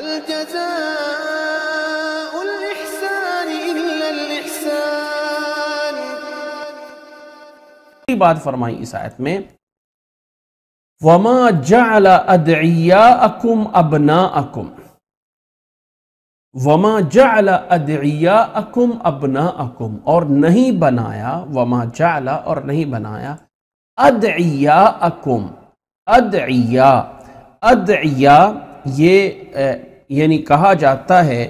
هل جزاء الإحسان إلا الإحسان बात फरमाई इस आयत में वमा जाला अदिया अकुम अबना अकुम वमा जाला अदिया अकुम अबना अकुम और नहीं बनाया वमा जाला और नहीं बनाया अदिया अकुम अदिया अदिया ये यानी कहा जाता है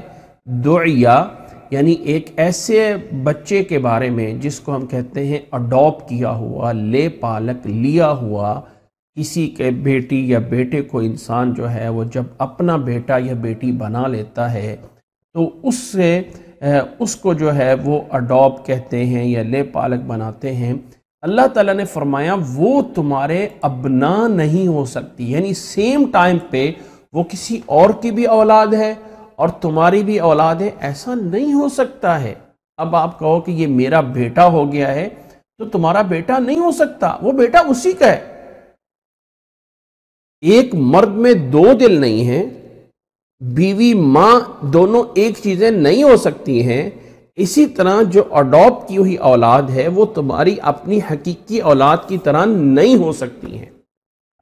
दुआ यानी एक ऐसे बच्चे के बारे में जिसको हम कहते हैं अडोप किया हुआ ले पालक लिया हुआ किसी के बेटी या बेटे को इंसान जो है वो जब अपना बेटा या बेटी बना लेता है तो उससे उसको जो है वो अडोप कहते हैं या ले पालक बनाते हैं अल्लाह ताला ने फरमाया वो तुम्हारे अबना नहीं हो सकती यानी सेम टाइम पे वो किसी और की भी औलाद है और तुम्हारी भी औलाद है ऐसा नहीं हो सकता है अब आप कहो कि ये मेरा बेटा हो गया है तो तुम्हारा बेटा नहीं हो सकता वो बेटा उसी का है एक मर्द में दो दिल नहीं है बीवी माँ दोनों एक चीज़ें नहीं हो सकती हैं इसी तरह जो अडॉप्ट की हुई औलाद है वो तुम्हारी अपनी हकीकी औलाद की तरह नहीं हो सकती है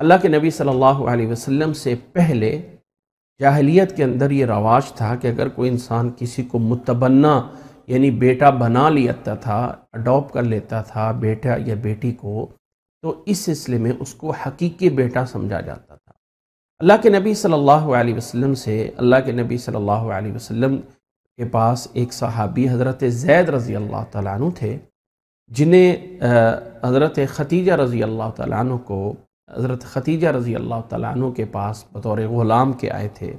अल्लाह के नबी सल्लल्लाहु अलैहि वसल्लम से पहले जाहलीत के अंदर ये रवाज था कि अगर कोई इंसान किसी को मुतबन्ना यानी बेटा बना लेता था अडोप कर लेता था बेटा या बेटी को तो इस सिलसिले में उसको हकीकी बेटा समझा जाता था अल्लाह के नबी सल्लल्लाहु अलैहि वसल्लम से अल्लाह के नबी सल्लल्लाहु अलैहि वसल्लम के पास एक सहाबी हज़रत जैद रज़ी अल्लाह तु थे जिन्हें हज़रत ख़तीजा रज़ी अल्लाह तु को हज़रत खतीजा रज़ी अल्लाह तु के पास बतौर ग़ुलाम के आए थे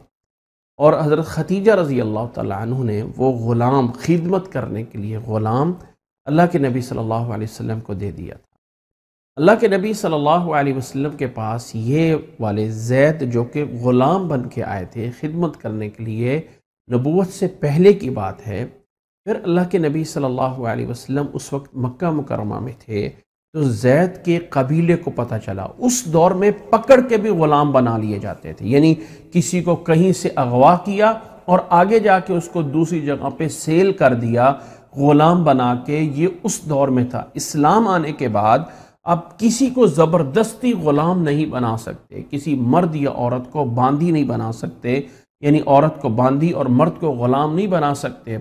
और हज़रत खतीजा रज़ी अल्लाह तु ने वो ग़ुलाम खिदमत करने के लिए ग़ुलाम अल्लाह के नबी सल्लल्लाहु अलैहि वसल्लम को दे दिया था अल्लाह के नबी सल्लल्लाहु अलैहि वसल्लम के पास ये वाले जैद जो कि ग़ुलाम बन के आए थे खिदमत करने के लिए नबूत से पहले की बात है फिर अल्लाह के नबी सल्लल्लाहु अलैहि वसल्लम उस वक्त मक्का मुकरमा में थे तो जैद के कबीले को पता चला उस दौर में पकड़ के भी ग़ुलाम बना लिए जाते थे यानी किसी को कहीं से अगवा किया और आगे जाके उसको दूसरी जगह पे सेल कर दिया ग़ुलाम बना के ये उस दौर में था इस्लाम आने के बाद अब किसी को ज़बरदस्ती ग़ुलाम नहीं बना सकते किसी मर्द या औरत को बांदी नहीं बना सकते यानी औरत को बांदी और मर्द को ग़ुलाम नहीं बना सकते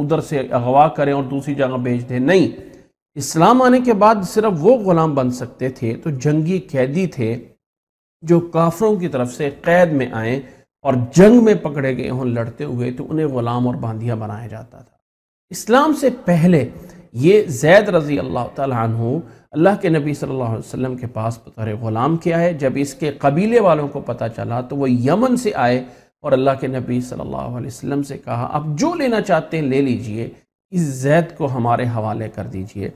उधर से अगवा करें और दूसरी जगह भेज दें नहीं इस्लाम आने के बाद सिर्फ वो ग़ुलाम बन सकते थे तो जंगी कैदी थे जो काफरों की तरफ से कैद में आए और जंग में पकड़े गए हों लड़ते हुए तो उन्हें ग़ुलाम और बांधिया बनाया जाता था इस्लाम से पहले ये जैद रज़ी अल्लाह तु अल्लाह के नबी सल्लल्लाहु अलैहि वसल्लम के पास बतौर ग़ुलाम किया है जब इसके कबीले वालों को पता चला तो वो यमन से आए और अल्लाह के नबी सल्लल्लाहु अलैहि वसल्लम से कहा आप जो लेना चाहते हैं ले लीजिए इस जैद को हमारे हवाले कर दीजिए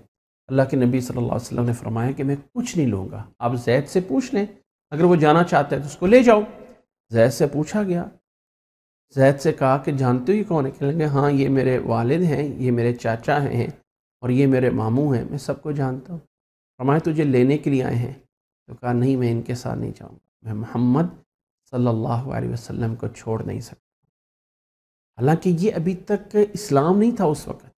अल्लाह के नबी सल्लल्लाहु अलैहि वसल्लम ने फरमाया कि मैं कुछ नहीं लूँगा आप जैद से पूछ लें अगर वो जाना चाहता है तो उसको ले जाओ जैद से पूछा गया जैद से कहा कि जानते हो ये कौन है कहेंगे हाँ ये मेरे वालिद हैं ये मेरे चाचा हैं और ये मेरे मामू हैं मैं सबको जानता हूँ फरमाए तुझे लेने के लिए आए हैं तो कहा नहीं मैं इनके साथ नहीं जाऊँगा मैं मोहम्मद सल्लल्लाहु अलैहि वसल्लम को छोड़ नहीं सकता हालांकि ये अभी तक इस्लाम नहीं था उस वक्त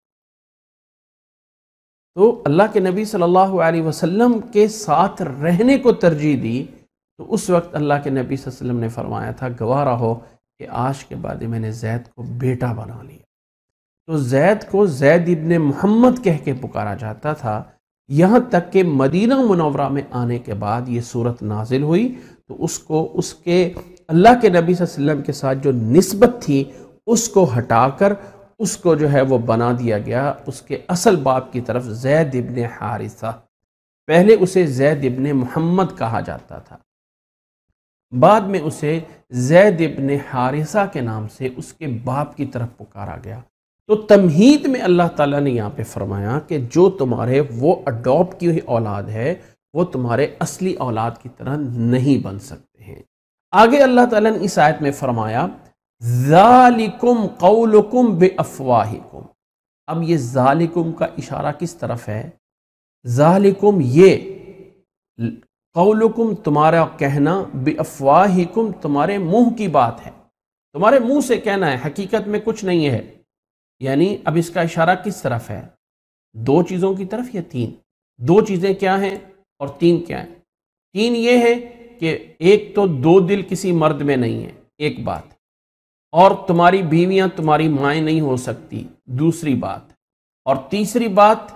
तो अल्लाह के नबी सल्लल्लाहु अलैहि वसल्लम के साथ रहने को तरजीह दी तो उस वक्त अल्लाह के नबी वसल्लम ने फरमाया था गवाह रहो कि आज के बाद मैंने जैद को बेटा बना लिया तो जैद को जैद इबन मोहम्मद कह के पुकारा जाता था यहाँ तक कि मदीना मुनवरा में आने के बाद ये सूरत नाजिल हुई तो उसको उसके अल्लाह के नबी वसल्लम के साथ जो नस्बत थी उसको हटाकर उसको जो है वो बना दिया गया उसके असल बाप की तरफ जैद इबन हारिसा पहले उसे जैद इबन मोहम्मद कहा जाता था बाद में उसे जैद इबन हारिसा के नाम से उसके बाप की तरफ पुकारा गया तो तमहीद में अल्लाह ताला ने यहाँ पे फरमाया कि जो तुम्हारे वो अडोप्ट की हुई औलाद है वो तुम्हारे असली औलाद की तरह नहीं बन सकते हैं आगे अल्लाह ताला ने इस आयत में फरमाया ज़ालिकुम कौलकुम बेअफवाहिकुम अब ये ज़ालिकुम का इशारा किस तरफ है ज़ालिकुम ये कौलकुम तुम्हारा कहना बेअफवाहिकुम तुम्हारे मुंह की बात है तुम्हारे मुंह से कहना है हकीकत में कुछ नहीं है यानी अब इसका इशारा किस तरफ है दो चीज़ों की तरफ या तीन दो चीज़ें क्या हैं और तीन क्या हैं तीन ये है कि एक तो दो दिल किसी मर्द में नहीं है एक बात और तुम्हारी बीवियां तुम्हारी माएँ नहीं हो सकती दूसरी बात और तीसरी बात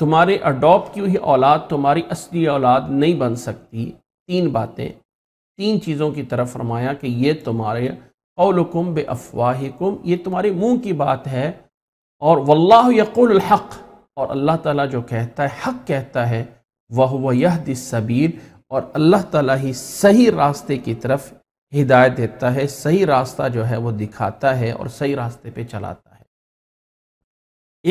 तुम्हारे अडॉप्ट की हुई औलाद तुम्हारी असली औलाद नहीं बन सकती तीन बातें तीन चीज़ों की तरफ फरमाया कि ये तुम्हारे कौलकुम बे अफवाहिकुम ये तुम्हारे मुंह की बात है और वल्लाह हक़ और अल्लाह ताला जो कहता है हक़ कहता है वह वह यह सबीर और अल्लाह ताला ही सही रास्ते की तरफ हिदायत देता है सही रास्ता जो है वो दिखाता है और सही रास्ते पे चलाता है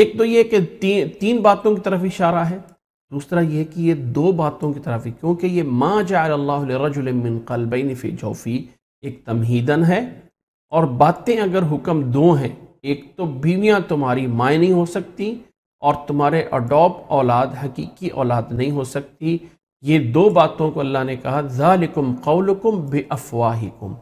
एक तो ये कि ती, तीन बातों की तरफ इशारा है दूसरा ये कि ये दो बातों की तरफ क्योंकि ये माँ जाजुलमिन कलबिन फ़ी जोफ़ी एक तमहीदन है और बातें अगर हुक्म दो हैं एक तो बीवियाँ तुम्हारी माए नहीं हो सकती और तुम्हारे अडोप औलाद हकीकी औलाद नहीं हो सकती ये दो बातों को अल्लाह ने कहा ज़ालिकुम कौलकुम बे अफवाहिकुम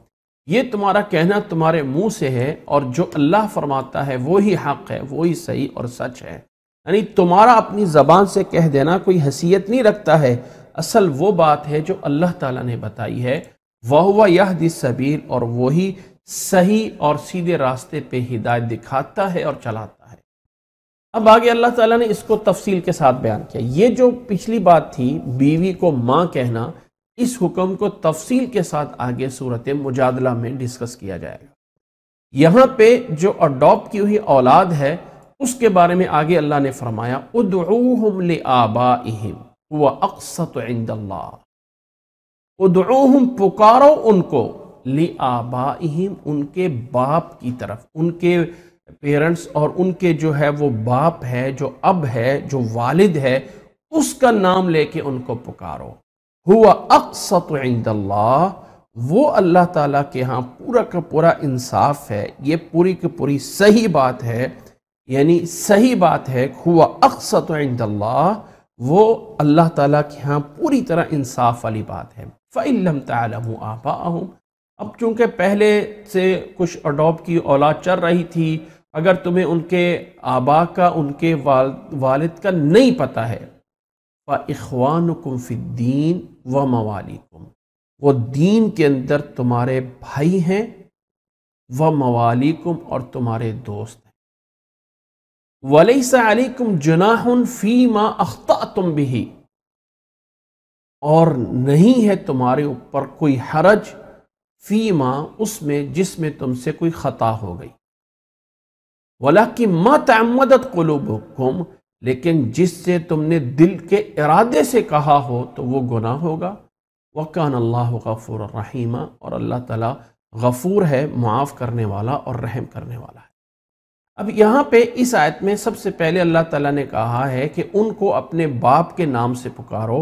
ये तुम्हारा कहना तुम्हारे मुंह से है और जो अल्लाह फरमाता है वो ही हक़ है वो ही सही और सच है यानी तुम्हारा अपनी ज़बान से कह देना कोई हैसियत नहीं रखता है असल वो बात है जो अल्लाह ताला ने बताई है वह हुआ यह सबील और वही सही और सीधे रास्ते पे हिदायत दिखाता है और चलाता है अब आगे अल्लाह ताला ने इसको तफसील के साथ बयान किया ये जो पिछली बात थी बीवी को माँ कहना इस हुक्म को तफसील के साथ आगे सूरत मुजादला में डिस्कस किया जाएगा यहाँ पे जो अडॉप्ट की हुई औलाद है उसके बारे में आगे अल्लाह ने फरमाया उदूहम आबाहम व अक्सत पुकारो उनको ले आबाहम उनके बाप की तरफ उनके पेरेंट्स और उनके जो है वो बाप है जो अब है जो वालिद है उसका नाम लेके उनको पुकारो हुआ अक्सत वो अल्लाह ताला के यहाँ पूरा का पूरा इंसाफ है ये पूरी की पूरी सही बात है यानी सही बात है हुआ अक्सत वो अल्लाह ताला के यहाँ पूरी तरह इंसाफ वाली बात है फिल्म तलम आपा अब चूँकि पहले से कुछ अडोप की औलाद चल रही थी अगर तुम्हें उनके आबा का उनके वाल वालिद का नहीं पता है व इखवान कुमफिद्दीन व मवालिकुम वो दीन के अंदर तुम्हारे भाई हैं व मवालिकुम और तुम्हारे दोस्त हैं वलैसम जुनाहन फ़ी माँ अख्ता तुम भी और नहीं है तुम्हारे ऊपर कोई हरज फ़ी माँ उसमें जिसमें तुमसे कोई ख़ता हो गई वाला कि मतमदत कलूब हुम लेकिन जिससे तुमने दिल के इरादे से कहा हो तो वो गुनाह होगा वकान अल्लाह गफ़ूर रहीमा और अल्लाह ताला गफ़ूर है मुआफ़ करने वाला और रहम करने वाला है अब यहाँ पे इस आयत में सबसे पहले अल्लाह ताला ने कहा है कि उनको अपने बाप के नाम से पुकारो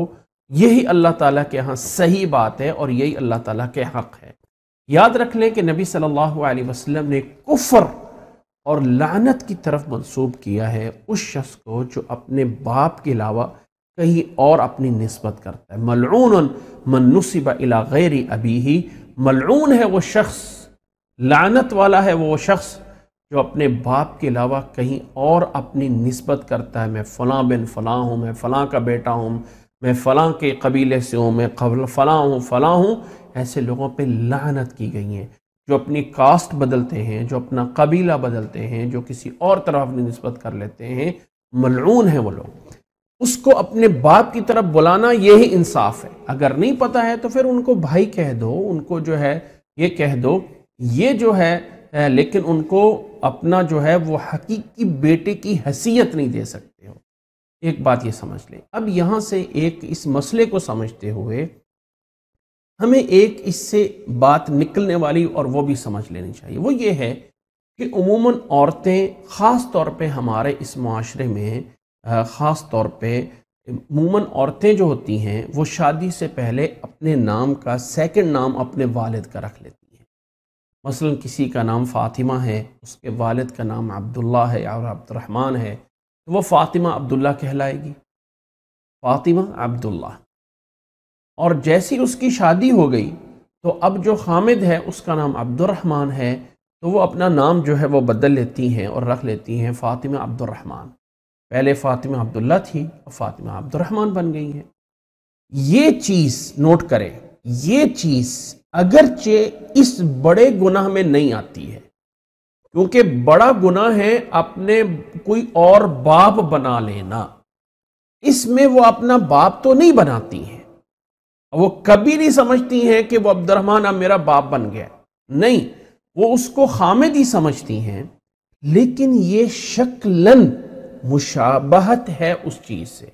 यही अल्लाह ताला के यहाँ सही बात है और यही अल्लाह ताला के हक़ है याद रख लें कि नबी सल्लल्लाहु अलैहि वसल्लम ने कुफ़र और लानत की तरफ मंसूब किया है उस शख्स को जो अपने बाप के अलावा कहीं और अपनी नस्बत करता है मलून मनुसिब इला गैर अभी ही मलून है वो शख्स लानत वाला है वो शख्स जो अपने बाप के अलावा कहीं और अपनी नस्बत करता है मैं फ़लाँ बिन फ़लाँ हूँ मैं फ़लाँ का बेटा हूँ मैं फ़लाँ के कबीले से हूँ मैं फ़लाँ हूँ फ़लाँ हूँ ऐसे लोगों पर लानत की गई है जो अपनी कास्ट बदलते हैं जो अपना कबीला बदलते हैं जो किसी और तरफ अपनी नस्बत कर लेते हैं मलून हैं वो लोग उसको अपने बाप की तरफ बुलाना यही इंसाफ है अगर नहीं पता है तो फिर उनको भाई कह दो उनको जो है ये कह दो ये जो है लेकिन उनको अपना जो है वो हकीकी बेटे की हैसियत नहीं दे सकते हो एक बात ये समझ लें अब यहाँ से एक इस मसले को समझते हुए हमें एक इससे बात निकलने वाली और वो भी समझ लेनी चाहिए वो ये है कि उमूमन औरतें ख़ास तौर पे हमारे इस माशरे में ख़ास तौर पे उमूमन औरतें जो होती हैं वो शादी से पहले अपने नाम का सेकंड नाम अपने वालिद का रख लेती हैं मसलन किसी का नाम फ़ातिमा है उसके वालिद का नाम अब्दुल्ला है और अब्दुलरहमान है तो वो फ़ातिमा अब्दुल्ला कहलाएगी फ़ातिमा अब्दुल्ला और जैसी उसकी शादी हो गई तो अब जो हामिद है उसका नाम अब्दुलरहमान है तो वो अपना नाम जो है वो बदल लेती हैं और रख लेती हैं फ़ातिमा अब्दुलरहमान पहले फ़ातिमा अब्दुल्ला थी और फ़ातिमा अब्दुलरहमान बन गई हैं ये चीज़ नोट करें ये चीज़ अगरचे इस बड़े गुनाह में नहीं आती है क्योंकि बड़ा गुनाह है अपने कोई और बाप बना लेना इसमें वो अपना बाप तो नहीं बनाती हैं वो कभी नहीं समझती हैं कि वो अब्दुलरहमान अब मेरा बाप बन गया नहीं वो उसको हामिद ही समझती हैं लेकिन ये शक्लन मुशाबहत है उस चीज़ से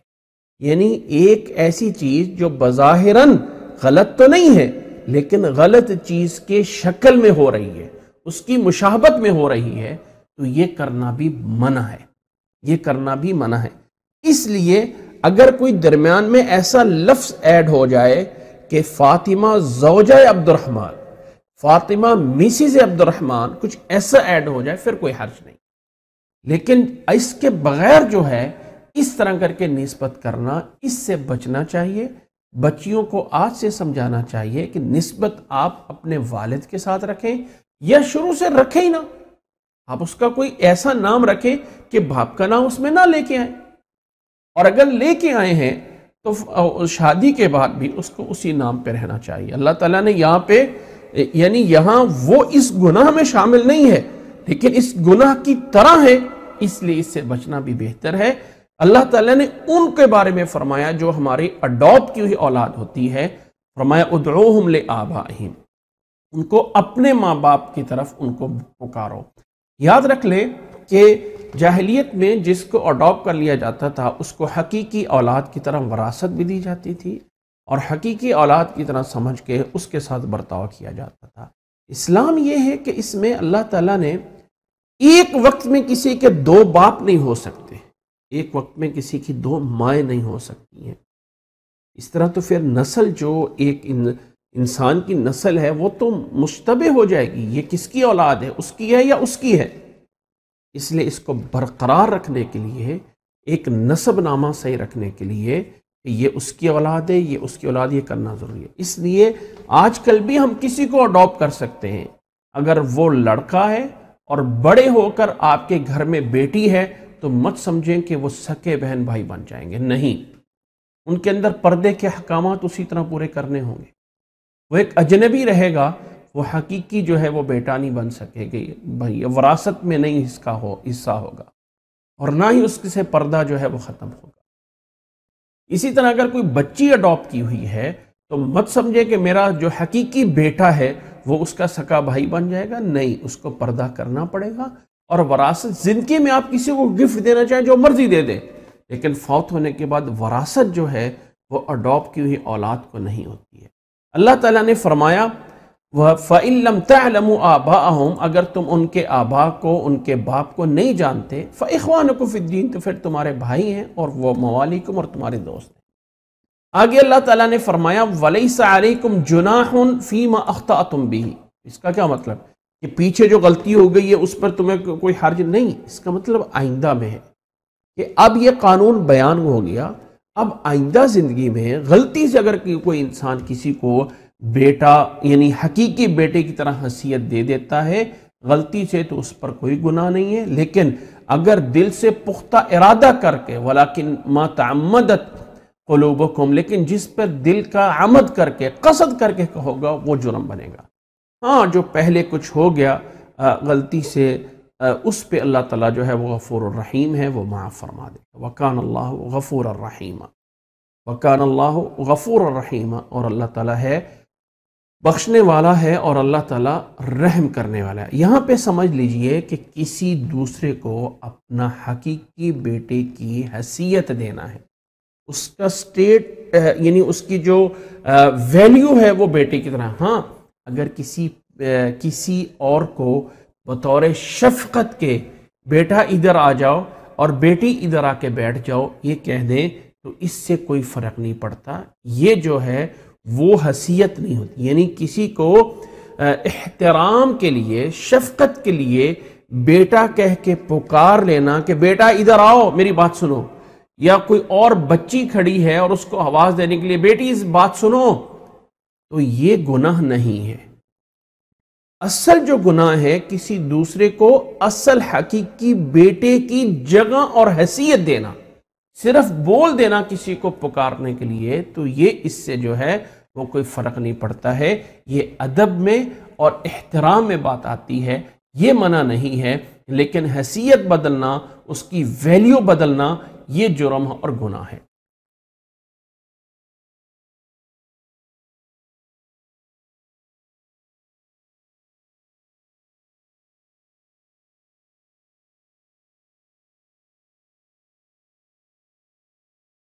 यानी एक ऐसी चीज़ जो बज़ाहिरन गलत तो नहीं है लेकिन गलत चीज़ के शक्ल में हो रही है उसकी मुशाबत में हो रही है तो ये करना भी मना है ये करना भी मना है इसलिए अगर कोई दरमियान में ऐसा लफ्ज ऐड हो जाए कि फातिमा जोजा अब्दुलरहमान फातिमा मिसिज अब्दुलरहमान कुछ ऐसा ऐड हो जाए फिर कोई हर्ज नहीं लेकिन इसके बगैर जो है इस तरह करके नस्बत करना इससे बचना चाहिए बच्चियों को आज से समझाना चाहिए कि नस्बत आप अपने वालिद के साथ रखें या शुरू से रखें ही ना आप उसका कोई ऐसा नाम रखें कि बाप का नाम उसमें ना लेके आए और अगर लेके आए हैं तो शादी के बाद भी उसको उसी नाम पे रहना चाहिए अल्लाह ताला ने यहाँ पे यानी यहाँ वो इस गुनाह में शामिल नहीं है लेकिन इस गुनाह की तरह है इसलिए इससे बचना भी बेहतर है अल्लाह ताला ने उनके बारे में फरमाया जो हमारी अडॉप्ट की हुई औलाद होती है फरमाया उद्रोहम ले आबाहिम उनको अपने माँ बाप की तरफ उनको पुकारो याद रख ले कि जाहलीत में जिसको अडोप्ट कर लिया जाता था उसको हकीकी औलाद की तरह वरासत भी दी जाती थी और हकीकी औलाद की तरह समझ के उसके साथ बर्ताव किया जाता था इस्लाम यह है कि इसमें अल्लाह ताला ने एक वक्त में किसी के दो बाप नहीं हो सकते एक वक्त में किसी की दो माएँ नहीं हो सकती हैं इस तरह तो फिर नस्ल जो एक इन इंसान की नस्ल है वो तो मुशतबे हो जाएगी ये किसकी औलाद है उसकी है या उसकी है इसलिए इसको बरकरार रखने के लिए एक नसब नामा सही रखने के लिए ये उसकी औलाद है ये उसकी औलाद ये करना ज़रूरी है इसलिए आजकल भी हम किसी को अडोप्ट कर सकते हैं अगर वो लड़का है और बड़े होकर आपके घर में बेटी है तो मत समझें कि वो सके बहन भाई बन जाएंगे नहीं उनके अंदर पर्दे के अहकाम उसी तरह पूरे करने होंगे वो एक अजनबी रहेगा वो हकीकी जो है वो बेटा नहीं बन सकेगी भाई वरासत में नहीं इसका हो हिस्सा होगा और ना ही उससे पर्दा जो है वो ख़त्म होगा इसी तरह अगर कोई बच्ची अडॉप्ट की हुई है तो मत समझे कि मेरा जो हकीकी बेटा है वो उसका सका भाई बन जाएगा नहीं उसको पर्दा करना पड़ेगा और वरासत ज़िंदगी में आप किसी को गिफ्ट देना चाहें जो मर्जी दे दें लेकिन फौत होने के बाद वरासत जो है वो अडॉप्ट की हुई औलाद को नहीं होती है अल्लाह ताला ने फरमाया वह फ़िल्म तलम आबा अगर तुम उनके आबा को उनके बाप को नहीं जानते फ़ान को फिद्दीन तो फिर तुम्हारे भाई हैं और वह मवालिकम और तुम्हारे दोस्त हैं आगे अल्लाह ताली ने फरमाया वलई सारकुम जुनाहन फ़ीमा अख्ता तुम भी इसका क्या मतलब कि पीछे जो गलती हो गई है उस पर तुम्हें कोई हर्ज नहीं इसका मतलब आइंदा में है कि अब यह कानून बयान हो गया अब आइंदा ज़िंदगी में गलती से अगर कोई इंसान किसी को बेटा यानी हकीकी बेटे की तरह हसीियत दे देता है गलती से तो उस पर कोई गुनाह नहीं है लेकिन अगर दिल से पुख्ता इरादा करके वलाकिन मातमदत को लेकिन जिस पर दिल का आमद करके कसद करके होगा वो जुर्म बनेगा हाँ जो पहले कुछ हो गया आ, गलती से आ, उस पर अल्लाह तला जो है वह गफ़ूर रहीम है वह माँ फरमा देगा वकान अल्लाह गफ़ूर वकान अल्लाह गफ़ूर रहीमा और अल्लाह तला है बख्शने वाला है और अल्लाह ताला रहम करने वाला है यहाँ पे समझ लीजिए कि किसी दूसरे को अपना हकीकी बेटे की हैसियत देना है उसका स्टेट यानी उसकी जो वैल्यू है वो बेटे की तरह हाँ अगर किसी किसी और को बतौर शफकत के बेटा इधर आ जाओ और बेटी इधर आके बैठ जाओ ये कह दें तो इससे कोई फ़र्क नहीं पड़ता ये जो है वो हसीयत नहीं होती यानी किसी को एहतराम के लिए शफकत के लिए बेटा कह के पुकार लेना कि बेटा इधर आओ मेरी बात सुनो या कोई और बच्ची खड़ी है और उसको आवाज़ देने के लिए बेटी इस बात सुनो तो ये गुनाह नहीं है असल जो गुनाह है किसी दूसरे को असल हकीकी बेटे की जगह और हैसियत देना सिर्फ बोल देना किसी को पुकारने के लिए तो ये इससे जो है वो कोई फ़र्क नहीं पड़ता है ये अदब में और एहतराम में बात आती है ये मना नहीं है लेकिन हैसियत बदलना उसकी वैल्यू बदलना ये जुर्म और गुनाह है